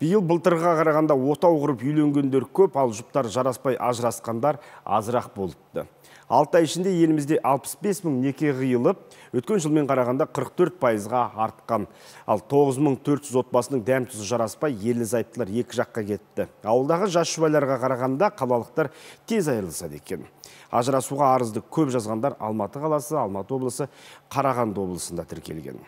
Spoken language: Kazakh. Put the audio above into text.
биыл бұлтырға қарағанда отау құрып үйленгендер көп ал жұптар жараспай ажырасқандар азырақ болыпты Алтай ішінде елімізде 65 мың неке қиылып өткен жылмен қарағанда 44 пайызға артқан ал 9400 отбасының дәм тұзы жараспай елі зайыптылар екі жаққа кетті ауылдағы жас жұбайларға қарағанда қалалықтар тез айырылысады екен ажырасуға арызды көп жазғандар алматы қаласы алматы облысы қарағанды облысында тіркелген